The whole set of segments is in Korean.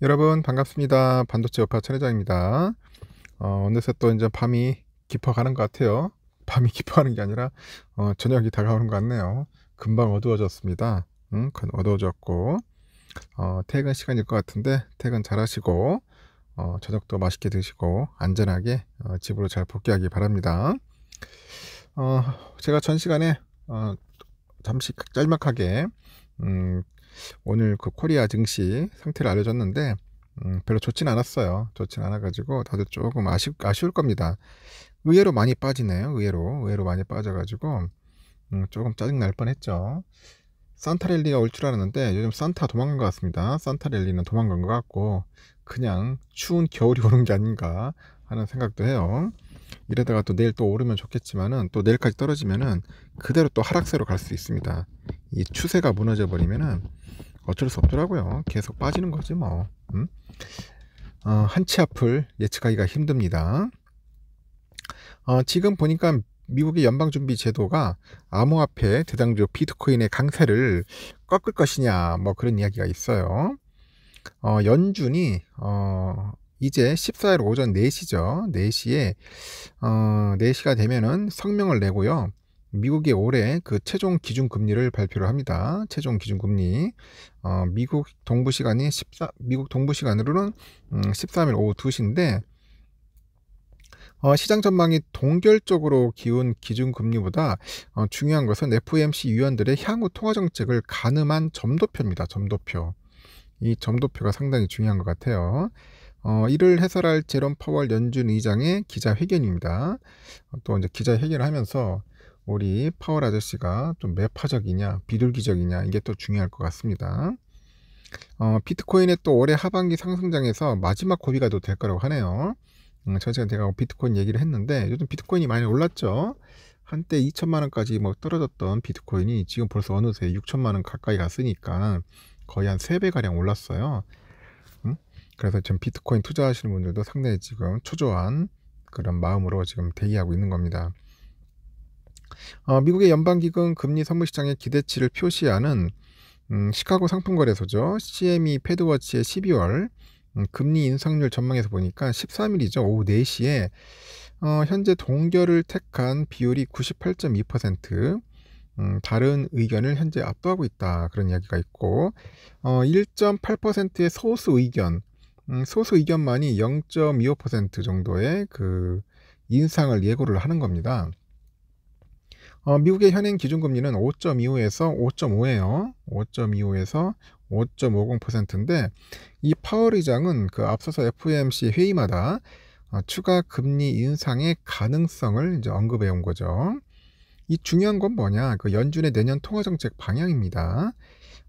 여러분 반갑습니다. 반도체 여파 천회장입니다. 어, 어느새 또 이제 밤이 깊어가는 것 같아요. 밤이 깊어가는 게 아니라 어, 저녁이 다가오는 것 같네요. 금방 어두워졌습니다. 응, 어두워졌고 어, 퇴근 시간일 것 같은데 퇴근 잘하시고 어, 저녁도 맛있게 드시고 안전하게 어, 집으로 잘 복귀하기 바랍니다. 어, 제가 전 시간에 어, 잠시 짤막하게 음, 오늘 그 코리아 증시 상태를 알려줬는데 음, 별로 좋진 않았어요. 좋진 않아가지고 다들 조금 아쉬, 아쉬울 겁니다. 의외로 많이 빠지네요. 의외로 의외로 많이 빠져가지고 음, 조금 짜증 날 뻔했죠. 산타랠리가 올 줄 알았는데 요즘 산타 도망간 것 같습니다. 산타랠리는 도망간 것 같고 그냥 추운 겨울이 오는 게 아닌가 하는 생각도 해요. 이러다가 또 내일 또 오르면 좋겠지만은 또 내일까지 떨어지면은 그대로 또 하락세로 갈 수 있습니다. 이 추세가 무너져 버리면은 어쩔 수 없더라고요. 계속 빠지는 거지 뭐. 음? 어, 한치 앞을 예측하기가 힘듭니다. 어, 지금 보니까 미국의 연방준비제도가 암호화폐 대장주 비트코인의 강세를 꺾을 것이냐 뭐 그런 이야기가 있어요. 어, 연준이 어, 이제 14일 오전 4시죠. 4시에 어, 4시가 되면은 성명을 내고요. 미국이 올해 그 최종 기준 금리를 발표를 합니다. 최종 기준 금리. 어, 미국 동부 시간이 14 미국 동부 시간으로는 음, 13일 오후 2시인데 어, 시장 전망이 동결적으로 기운 기준 금리보다 어, 중요한 것은 FOMC 위원들의 향후 통화 정책을 가늠한 점도표입니다. 점도표. 이 점도표가 상당히 중요한 것 같아요. 어, 이를 해설할 제롬 파월 연준 의장의 기자회견입니다. 어, 또 이제 기자회견을 하면서 우리 파월 아저씨가 좀 매파적이냐 비둘기적이냐 이게 또 중요할 것 같습니다. 어, 비트코인의 또 올해 하반기 상승장에서 마지막 고비가 또 될 거라고 하네요. 음, 전시간 제가 비트코인 얘기를 했는데 요즘 비트코인이 많이 올랐죠. 한때 2천만 원까지 뭐 떨어졌던 비트코인이 지금 벌써 어느새 6천만 원 가까이 갔으니까 거의 한 3배 가량 올랐어요. 음? 그래서 지금 비트코인 투자하시는 분들도 상당히 지금 초조한 그런 마음으로 지금 대기하고 있는 겁니다. 어, 미국의 연방기금 금리 선물시장의 기대치를 표시하는 음, 시카고 상품거래소죠. CME 패드워치의 12월 음, 금리 인상률 전망에서 보니까 13일이죠. 오후 4시에 어, 현재 동결을 택한 비율이 98.2%, 음, 다른 의견을 현재 압도하고 있다. 그런 이야기가 있고, 어, 1.8%의 소수 의견, 음, 소수 의견만이 0.25% 정도의 그 인상을 예고를 하는 겁니다. 어, 미국의 현행 기준금리는 5.25에서 5.5예요. 5.25에서 5.50%인데 이 파월 의장은 그 앞서서 FOMC 회의마다 어, 추가 금리 인상의 가능성을 이제 언급해 온 거죠. 이 중요한 건 뭐냐? 그 연준의 내년 통화정책 방향입니다.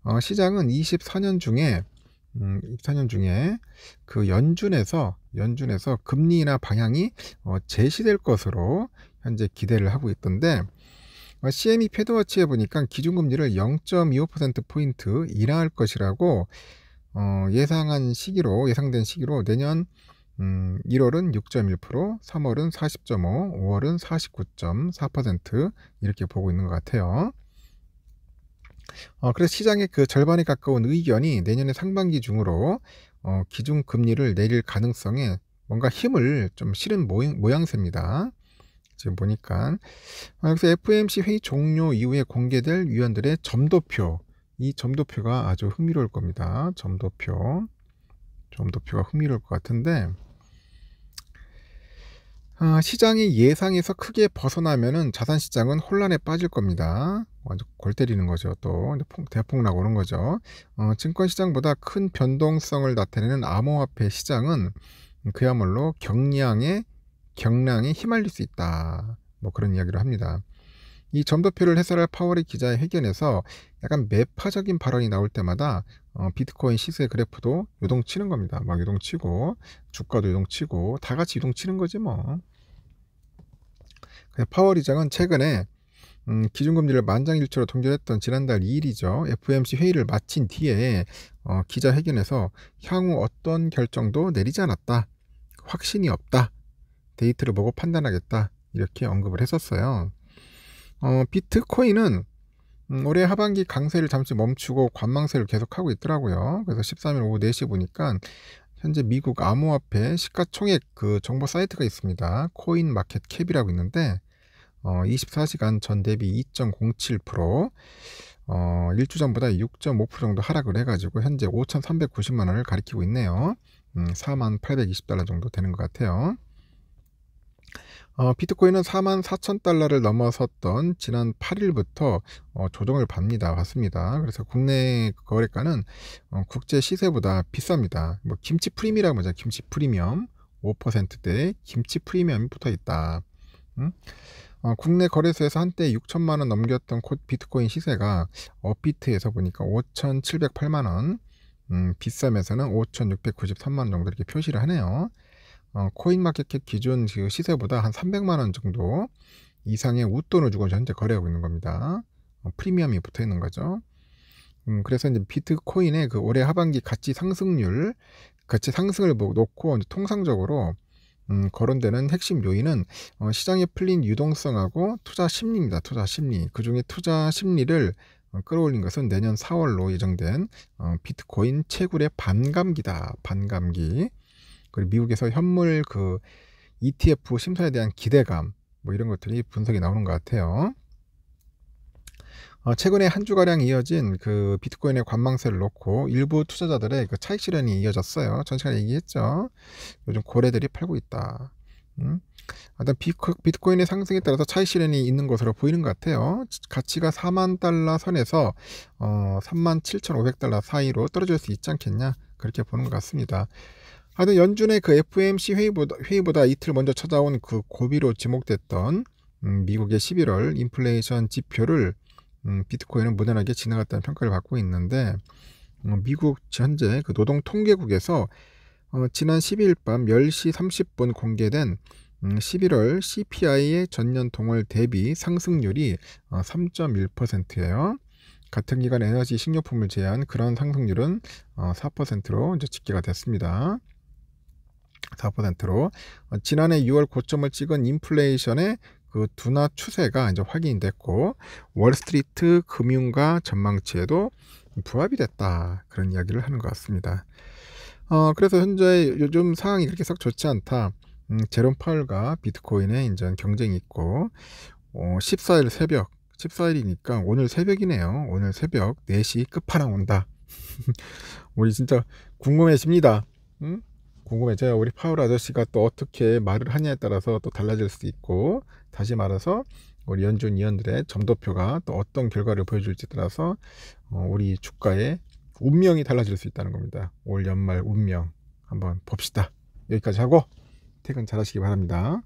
어, 시장은 24년 중에 음, 24년 중에 그 연준에서 연준에서 금리나 방향이 어, 제시될 것으로 현재 기대를 하고 있던데 어, CME 패드워치에 보니까 기준금리를 0.25%포인트 인하할 것이라고 어, 예상한 시기로 예상된 시기로 내년 음, 1월은 6.1%, 3월은 40.5, 5월은 49.4% 이렇게 보고 있는 것 같아요. 어, 그래서 시장의 그 절반에 가까운 의견이 내년의 상반기 중으로 어, 기준 금리를 내릴 가능성에 뭔가 힘을 좀 실은 모양, 모양새입니다. 지금 보니까 여기서 아, FMC 회의 종료 이후에 공개될 위원들의 점도표 이 점도표가 아주 흥미로울 겁니다. 점도표 점도표가 흥미로울 것 같은데 아, 시장이 예상에서 크게 벗어나면 자산 시장은 혼란에 빠질 겁니다. 완전 골 때리는 거죠. 또 대폭락 오는 거죠. 어, 증권 시장보다 큰 변동성을 나타내는 암호화폐 시장은 그야말로 경량의 경랑에 휘말릴 수 있다. 뭐 그런 이야기를 합니다. 이 점도표를 해설할 파월의 기자의 회견에서 약간 매파적인 발언이 나올 때마다 어, 비트코인 시세 그래프도 요동치는 겁니다. 막 요동치고 주가도 요동치고 다 같이 요동치는 거지 뭐. 파월 의장은 최근에 음, 기준금리를 만장일치로 동결했던 지난달 2일이죠. FMC 회의를 마친 뒤에 어, 기자회견에서 향후 어떤 결정도 내리지 않았다. 확신이 없다. 데이트를 보고 판단하겠다 이렇게 언급을 했었어요. 어, 비트코인은 음, 올해 하반기 강세를 잠시 멈추고 관망세를 계속하고 있더라고요. 그래서 13일 오후 4시 보니까 현재 미국 암호화폐 시가총액 그 정보 사이트가 있습니다. 코인 마켓 캡이라고 있는데 어, 24시간 전 대비 2.07% 어, 1주 전보다 6.5% 정도 하락을 해가지고 현재 5,390만 원을 가리키고 있네요. 음, 4만 820달러 정도 되는 것 같아요. 어, 비트코인은 4만 4천 달러를 넘어섰던 지난 8일부터 어, 조정을 받니다 받습니다. 그래서 국내 거래가는 어, 국제 시세보다 비쌉니다. 뭐 김치 프리미라고 하죠. 김치 프리미엄 5%대 김치 프리미엄이 붙어 있다. 음? 어, 국내 거래소에서 한때 6천만 원 넘겼던 비트코인 시세가 업비트에서 보니까 5,708만 원, 음, 비싸면서는 5,693만 원 정도 이렇게 표시를 하네요. 어, 코인마켓캡 기준 그 시세보다 한 300만 원 정도 이상의 웃돈을 주고 현재 거래하고 있는 겁니다. 어, 프리미엄이 붙어 있는 거죠. 음, 그래서 이제 비트코인의 그 올해 하반기 가치 상승률, 가치 상승을 뭐 놓고 통상적으로 음, 거론되는 핵심 요인은 어, 시장에 풀린 유동성하고 투자 심리입니다. 투자 심리. 그 중에 투자 심리를 어, 끌어올린 것은 내년 4월로 예정된 어, 비트코인 채굴의 반감기다. 반감기. 그리고 미국에서 현물 그 ETF 심사에 대한 기대감 뭐 이런 것들이 분석이 나오는 것 같아요. 어, 최근에 한 주가량 이어진 그 비트코인의 관망세를 놓고 일부 투자자들의 그 차익 실현이 이어졌어요. 전 시간에 얘기했죠. 요즘 고래들이 팔고 있다. 음? 일단 그 비트코인의 상승에 따라서 차익 실현이 있는 것으로 보이는 것 같아요. 가치가 4만 달러 선에서 어, 3만 7,500달러 사이로 떨어질 수 있지 않겠냐 그렇게 보는 것 같습니다. 하여튼 연준의 그 FMC 회의보다, 회의보다 이틀 먼저 찾아온 그 고비로 지목됐던 음, 미국의 11월 인플레이션 지표를 음, 비트코인은 무난하게 지나갔다는 평가를 받고 있는데 음, 미국 현재 그 노동통계국에서 어, 지난 10일 밤 10시 30분 공개된 11월 음, CPI의 전년 동월 대비 상승률이 3.1%예요. 어, 같은 기간 에너지 식료품을 제외한 그런 상승률은 4%로 어, 이제 집계가 됐습니다. 4%로 어, 지난해 6월 고점을 찍은 인플레이션의 그 둔화 추세가 이제 확인됐고 월스트리트 금융가 전망치에도 부합이 됐다 그런 이야기를 하는 것 같습니다. 어 그래서 현재 요즘 상황이 그렇게 썩 좋지 않다. 음, 제롬 파월과 비트코인의 인제 경쟁이 있고 어, 14일 새벽 14일이니까 오늘 새벽이네요. 오늘 새벽 4시 끝판왕 온다. 우리 진짜 궁금해집니다. 응? 음? 궁금해져요. 우리 파울 아저씨가 또 어떻게 말을 하냐에 따라서 또 달라질 수도 있고 다시 말해서 우리 연준 위원들의 점도표가 또 어떤 결과를 보여줄지 따라서 어, 우리 주가의 운명이 달라질 수 있다는 겁니다. 올 연말 운명 한번 봅시다. 여기까지 하고 퇴근 잘하시기 바랍니다.